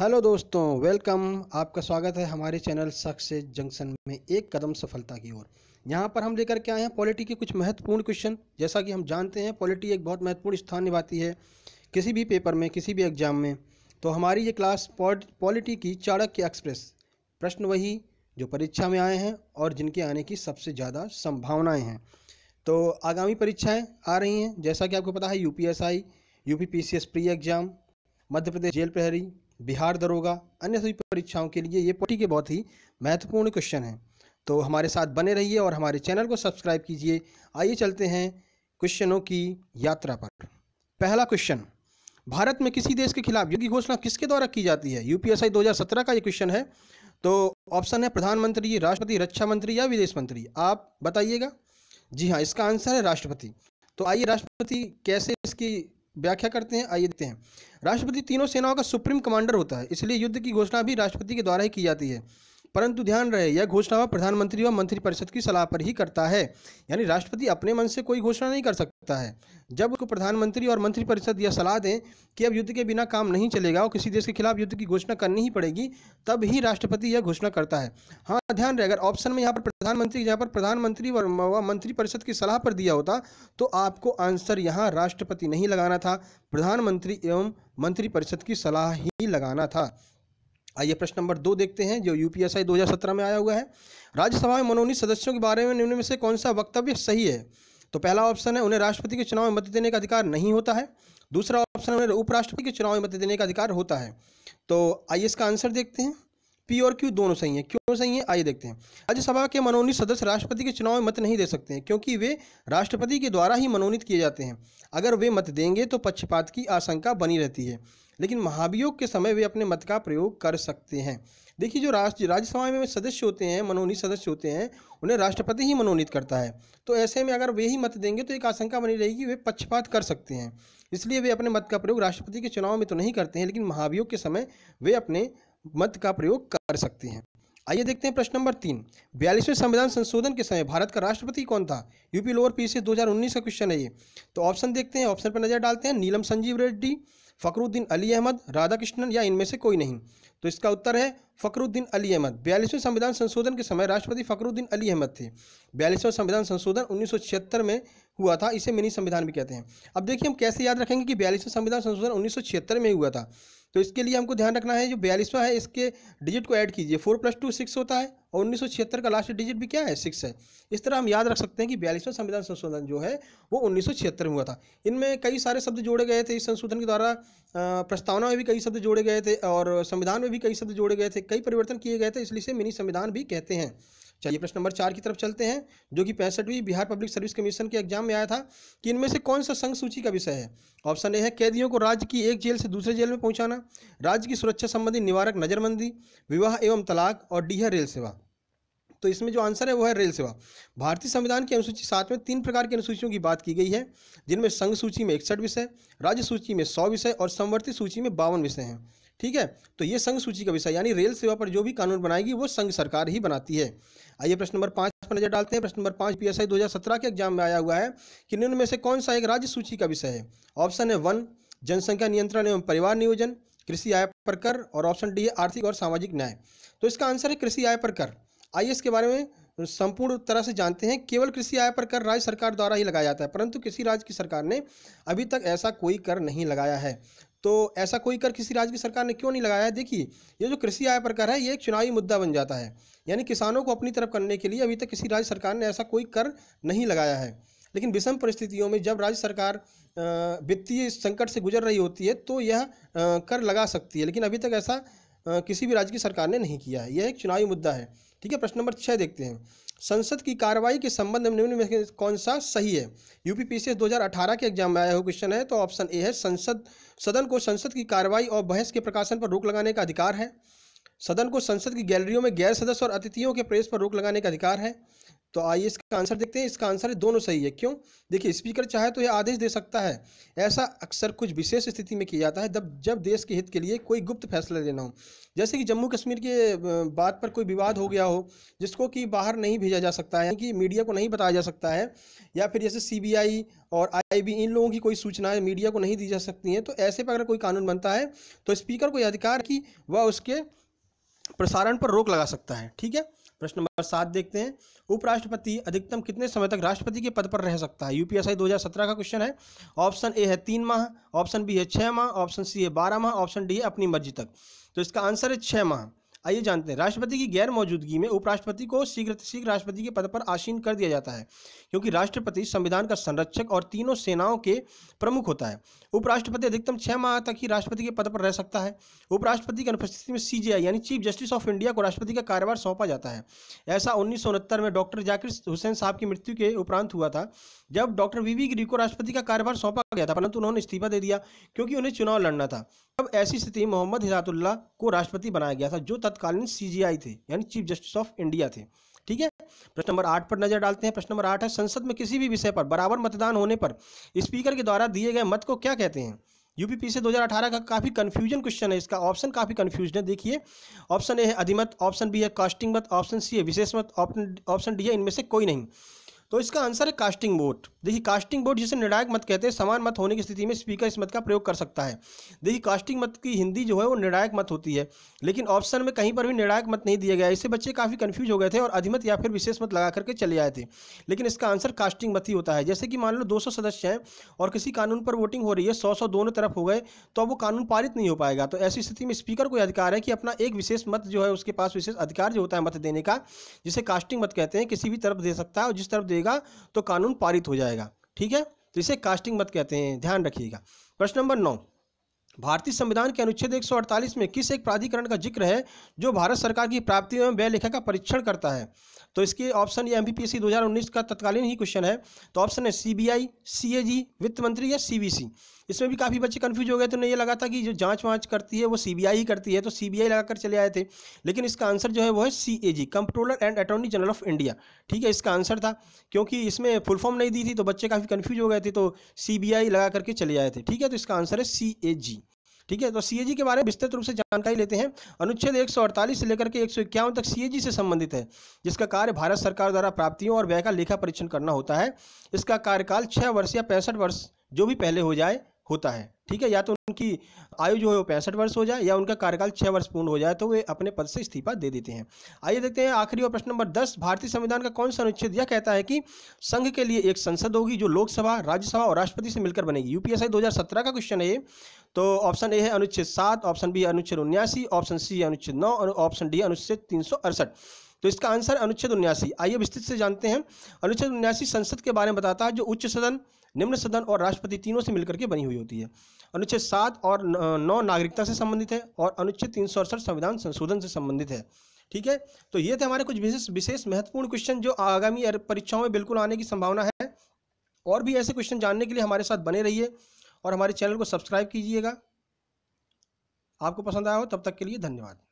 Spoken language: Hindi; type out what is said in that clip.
हेलो दोस्तों वेलकम आपका स्वागत है हमारे चैनल सक्सेस जंक्शन में एक कदम सफलता की ओर यहाँ पर हम लेकर के आए हैं पॉलिटी के कुछ महत्वपूर्ण क्वेश्चन जैसा कि हम जानते हैं पॉलिटी एक बहुत महत्वपूर्ण स्थान निभाती है किसी भी पेपर में किसी भी एग्जाम में तो हमारी ये क्लास पॉलिटी की चाणक्य एक्सप्रेस प्रश्न वही जो परीक्षा में आए हैं और जिनके आने की सबसे ज़्यादा संभावनाएँ हैं तो आगामी परीक्षाएँ आ रही हैं जैसा कि आपको पता है U P S I U P P C S pre exam Madhya Pradesh jail प्रहरी बिहार दरोगा अन्य सभी परीक्षाओं के लिए ये पोटी के बहुत ही महत्वपूर्ण क्वेश्चन हैं तो हमारे साथ बने रहिए और हमारे चैनल को सब्सक्राइब कीजिए आइए चलते हैं क्वेश्चनों की यात्रा पर पहला क्वेश्चन भारत में किसी देश के खिलाफ युद्ध की घोषणा किसके द्वारा की जाती है यूपीएसआई 2017 का ये क्वेश्चन है तो ऑप्शन है प्रधानमंत्री राष्ट्रपति रक्षा मंत्री या विदेश मंत्री आप बताइएगा जी हाँ इसका आंसर है राष्ट्रपति तो आइए राष्ट्रपति कैसे इसकी व्याख्या करते हैं आइए देखते हैं राष्ट्रपति तीनों सेनाओं का सुप्रीम कमांडर होता है इसलिए युद्ध की घोषणा भी राष्ट्रपति के द्वारा ही की जाती है परंतु ध्यान रहे यह घोषणा वह प्रधानमंत्री व मंत्रिपरिषद की सलाह पर ही करता है यानी राष्ट्रपति अपने मन से कोई घोषणा नहीं कर सकता है जब उसको प्रधानमंत्री और मंत्रिपरिषद यह सलाह दें कि अब युद्ध के बिना काम नहीं चलेगा और किसी देश के खिलाफ युद्ध की घोषणा करनी ही पड़ेगी तब ही राष्ट्रपति यह घोषणा करता है हाँ ध्यान रहे अगर ऑप्शन में यहाँ पर प्रधानमंत्री यहाँ पर प्रधानमंत्री व मंत्रिपरिषद की सलाह पर दिया होता तो आपको आंसर यहाँ राष्ट्रपति नहीं लगाना था प्रधानमंत्री एवं मंत्रिपरिषद की सलाह ही लगाना था आइए प्रश्न नंबर दो देखते हैं जो यूपीएसआई 2017 में आया हुआ है राज्यसभा में मनोनीत सदस्यों के बारे में निम्न में से कौन सा वक्तव्य सही है तो पहला ऑप्शन है उन्हें राष्ट्रपति के चुनाव में मत देने का अधिकार नहीं होता है दूसरा ऑप्शन है उन्हें उपराष्ट्रपति के चुनाव में मत देने का अधिकार होता है तो आइए इसका आंसर देखते हैं पी और क्यू दोनों सही हैं क्यों सही हैं आइए देखते हैं राज्यसभा के मनोनीत सदस्य राष्ट्रपति के चुनाव में मत नहीं दे सकते हैं क्योंकि वे राष्ट्रपति के द्वारा ही मनोनीत किए जाते हैं अगर वे मत देंगे तो पक्षपात की आशंका बनी रहती है लेकिन महाभियोग के समय वे अपने मत का प्रयोग कर सकते हैं देखिए जो राष्ट्र राज्यसभा में सदस्य होते हैं मनोनीत सदस्य होते हैं उन्हें राष्ट्रपति ही मनोनीत करता है तो ऐसे में अगर वे ही मत देंगे तो एक आशंका बनी रहेगी वे पक्षपात कर सकते हैं इसलिए वे अपने मत का प्रयोग राष्ट्रपति के चुनाव में तो नहीं करते हैं लेकिन महाभियोग के समय वे अपने मत का प्रयोग कर सकते हैं आइए देखते हैं प्रश्न नंबर तीन बयालीसवें संविधान संशोधन के समय भारत का राष्ट्रपति कौन था यूपी लोअर पी से 2019 का क्वेश्चन है ये तो ऑप्शन देखते हैं ऑप्शन पर नजर डालते हैं नीलम संजीव रेड्डी फकरुद्दीन अली अहमद राधाकृष्णन या इनमें से कोई नहीं तो इसका उत्तर है फकरुद्दीन अली अहमद बयालीसवें संविधान संशोधन के समय राष्ट्रपति फकरुद्दीन अली अहमद थे बयालीसवें संविधान संशोधन उन्नीस में हुआ था इसे मिनी संविधान भी कहते हैं अब देखिए हम कैसे याद रखेंगे कि बयालीसवें संविधान संशोधन उन्नीस में हुआ था तो इसके लिए हमको ध्यान रखना है जो बयालीसवा है इसके डिजिट को ऐड कीजिए फोर प्लस टू सिक्स होता है और उन्नीस सौ छिहत्तर का लास्ट डिजिट भी क्या है सिक्स है इस तरह हम याद रख सकते हैं कि बयालीसवां संविधान संशोधन जो है वो उन्नीस सौ छिहत्तर में हुआ था इनमें कई सारे शब्द जोड़े गए थे इस संशोधन के द्वारा प्रस्तावना में भी कई शब्द जोड़े गए थे और संविधान में भी कई शब्द जोड़े गए थे कई परिवर्तन किए गए थे इसलिए मिनी संविधान भी कहते हैं चलिए प्रश्न नंबर चार की तरफ चलते हैं जो कि पैंसठवीं बिहार पब्लिक सर्विस कमीशन के एग्जाम में आया था कि इनमें से कौन सा संघ सूची का विषय है ऑप्शन ए है कैदियों को राज्य की एक जेल से दूसरे जेल में पहुंचाना राज्य की सुरक्षा संबंधी निवारक नजरबंदी विवाह एवं तलाक और डी है रेल सेवा तो इसमें जो आंसर है वो है रेल सेवा भारतीय संविधान की अनुसूची सात में तीन प्रकार की अनुसूचियों की बात की गई है जिनमें संघ सूची में इकसठ विषय राज्य सूची में सौ विषय और संवर्ती सूची में बावन विषय हैं ठीक है तो ये संघ सूची का विषय यानी रेल सेवा पर जो भी कानून बनाएगी वो संघ सरकार ही बनाती है आइए प्रश्न नंबर पाँच पर नजर डालते हैं प्रश्न नंबर पाँच पी एस आई दो हज़ार सत्रह के एग्जाम में आया हुआ है कि निम्न में से कौन सा एक राज्य सूची का विषय है ऑप्शन है वन जनसंख्या नियंत्रण एवं परिवार नियोजन कृषि आय पर कर और ऑप्शन डी है आर्थिक और सामाजिक न्याय तो इसका आंसर है कृषि आय पर कर आइए इसके बारे में संपूर्ण तरह से जानते हैं केवल कृषि आय पर कर राज्य सरकार द्वारा ही लगाया जाता है परंतु किसी राज्य की सरकार ने अभी तक ऐसा कोई कर नहीं लगाया है तो ऐसा कोई कर किसी राज्य की सरकार ने क्यों नहीं लगाया है देखिए ये जो कृषि आय पर कर है ये एक चुनावी मुद्दा बन जाता है यानी किसानों को अपनी तरफ करने के लिए अभी तक किसी राज्य सरकार ने ऐसा कोई कर नहीं लगाया है लेकिन विषम परिस्थितियों में जब राज्य सरकार वित्तीय संकट से गुजर रही होती है तो यह कर लगा सकती है लेकिन अभी तक ऐसा किसी भी राज्य की सरकार ने नहीं किया है यह एक चुनावी मुद्दा है ठीक है प्रश्न नंबर छः देखते हैं संसद की कार्रवाई के संबंध में निम्न में कौन सा सही है यूपीपीसीएस 2018 के एग्जाम में आया हुआ क्वेश्चन है तो ऑप्शन ए है संसद सदन को संसद की कार्रवाई और बहस के प्रकाशन पर रोक लगाने का अधिकार है सदन को संसद की गैलरियों में गैर सदस्य और अतिथियों के प्रवेश पर रोक लगाने का अधिकार है तो आइए इसका आंसर देखते हैं इसका आंसर दोनों सही है क्यों देखिए स्पीकर चाहे तो यह आदेश दे सकता है ऐसा अक्सर कुछ विशेष स्थिति में किया जाता है जब जब देश के हित के लिए कोई गुप्त फैसला लेना हो जैसे कि जम्मू कश्मीर के बात पर कोई विवाद हो गया हो जिसको कि बाहर नहीं भेजा जा सकता है कि मीडिया को नहीं बताया जा सकता है या फिर जैसे सी और आई इन लोगों की कोई सूचना मीडिया को नहीं दी जा सकती हैं तो ऐसे पर अगर कोई कानून बनता है तो स्पीकर को यह अधिकार कि वह उसके प्रसारण पर रोक लगा सकता है ठीक है प्रश्न नंबर सात देखते हैं उपराष्ट्रपति अधिकतम कितने समय तक राष्ट्रपति के पद पर रह सकता है यूपीएसआई 2017 का क्वेश्चन है ऑप्शन ए है तीन माह ऑप्शन बी है छः माह ऑप्शन सी है बारह माह ऑप्शन डी है अपनी मर्जी तक तो इसका आंसर है छः माह आइए जानते हैं राष्ट्रपति की गैर मौजूदगी में उपराष्ट्रपति को शीघ्र शीघ्र राष्ट्रपति के पद पर आसीन कर दिया जाता है क्योंकि राष्ट्रपति संविधान का संरक्षक और तीनों सेनाओं के प्रमुख होता है उपराष्ट्रपति अधिकतम छह माह तक ही राष्ट्रपति के पद पर रह सकता है उपराष्ट्रपति की अनुपस्थिति में सीजीआई यानी चीफ जस्टिस ऑफ इंडिया को राष्ट्रपति का कार्यभार सौंपा जाता है ऐसा उन्नीस में डॉक्टर जाकिर हुसैन साहब की मृत्यु के उपरांत हुआ था जब डॉक्टर वीवी गिरी को राष्ट्रपति का कार्यभार सौंपा गया था परंतु उन्होंने इस्तीफा दे दिया क्योंकि उन्हें चुनाव लड़ना था तब ऐसी स्थिति मोहम्मद हिदातुल्ला को राष्ट्रपति बनाया गया था जो तत्कालीन सीजीआई थे यानी चीफ जस्टिस ऑफ इंडिया थे ठीक है प्रश्न नंबर आठ पर नजर डालते हैं प्रश्न नंबर आठ है संसद में किसी भी विषय पर बराबर मतदान होने पर स्पीकर के द्वारा दिए गए मत को क्या कहते हैं यूपीपी से 2018 का काफ़ी कंफ्यूजन क्वेश्चन है इसका ऑप्शन काफ़ी कंफ्यूज है देखिए ऑप्शन ए है अधिमत ऑप्शन बी है कास्टिंग मत ऑप्शन सी है विशेष मत ऑप्शन डी है इनमें से कोई नहीं तो इसका आंसर है कास्टिंग वोट देखिए कास्टिंग वोट जिसे निर्णायक मत कहते हैं समान मत होने की स्थिति में स्पीकर इस मत का प्रयोग कर सकता है देखिए कास्टिंग मत की हिंदी जो है वो निर्णायक मत होती है लेकिन ऑप्शन में कहीं पर भी निर्णायक मत नहीं दिया गया इससे बच्चे काफ़ी कन्फ्यूज हो गए थे और अधिमत या फिर विशेष मत लगा करके चले आए थे लेकिन इसका आंसर कास्टिंग मत ही होता है जैसे कि मान लो दो सदस्य हैं और किसी कानून पर वोटिंग हो रही है सौ सौ दोनों तरफ हो गए तो अब वो कानून पारित नहीं हो पाएगा तो ऐसी स्थिति में स्पीकर को अधिकार है कि अपना एक विशेष मत जो है उसके पास विशेष अधिकार जो होता है मत देने का जिसे कास्टिंग मत कहते हैं किसी भी तरफ दे सकता है और जिस तरफ देगा तो कानून पारित हो जाएगा ठीक है तो इसे कास्टिंग मत कहते हैं ध्यान रखिएगा प्रश्न नंबर नौ भारतीय संविधान के अनुच्छेद 148 में किस एक प्राधिकरण का जिक्र है जो भारत सरकार की प्राप्ति एवं व्यय लेखा का परीक्षण करता है तो इसके ऑप्शन ये एम 2019 का तत्कालीन ही क्वेश्चन है तो ऑप्शन है सीबीआई सीएजी वित्त मंत्री या सीबीसी इसमें भी काफ़ी बच्चे कन्फ्यूज हो गए तो उन्हें ये लगा था कि जो जाँच वाँच करती है वो सी ही करती है तो सी बी लगाकर चले आए थे लेकिन इसका आंसर जो है वो है C A G comptroller and attorney general of India ठीक है इसका आंसर था क्योंकि इसमें फुल फॉर्म नहीं दी थी तो बच्चे काफ़ी कन्फ्यूज हो गए थे तो सी बी लगा करके चले आए थे ठीक है तो इसका आंसर है सी ए जी ठीक है तो सीएजी के बारे में विस्तृत रूप से जानकारी लेते हैं अनुच्छेद 148 से लेकर के एक तक सीएजी से संबंधित है जिसका कार्य भारत सरकार द्वारा प्राप्तियों और व्यय का लेखा परीक्षण करना होता है इसका कार्यकाल छः वर्ष या पैंसठ वर्ष जो भी पहले हो जाए होता है ठीक है या तो उनकी आयु जो है वो पैंसठ वर्ष हो जाए या उनका कार्यकाल छः वर्ष पूर्ण हो जाए तो वे अपने पद से इस्तीफा दे देते हैं आइए देखते हैं आखिरी और प्रश्न नंबर दस भारतीय संविधान का कौन सा अनुच्छेद यह कहता है कि संघ के लिए एक संसद होगी जो लोकसभा राज्यसभा और राष्ट्रपति से मिलकर बनेगी यूपीएसआई दो का क्वेश्चन है ये तो ऑप्शन ए है अनुच्छेद सात ऑप्शन बी अनुच्छेद उन्यासी ऑप्शन सी अनुच्छेद नौ और ऑप्शन डी अनुच्छेद तीन तो इसका आंसर अनुच्छेद उन्यासी आइए विस्तृत से जानते हैं अनुच्छेद उन्यासी संसद के बारे में बताता है जो उच्च सदन निम्न सदन और राष्ट्रपति तीनों से मिलकर के बनी हुई होती है अनुच्छेद सात और नौ नागरिकता से संबंधित है और अनुच्छेद तीन संविधान संशोधन से संबंधित है ठीक है तो ये थे हमारे कुछ विशेष विशेष महत्वपूर्ण क्वेश्चन जो आगामी परीक्षाओं में बिल्कुल आने की संभावना है और भी ऐसे क्वेश्चन जानने के लिए हमारे साथ बने रहिए और हमारे चैनल को सब्सक्राइब कीजिएगा आपको पसंद आया हो तब तक के लिए धन्यवाद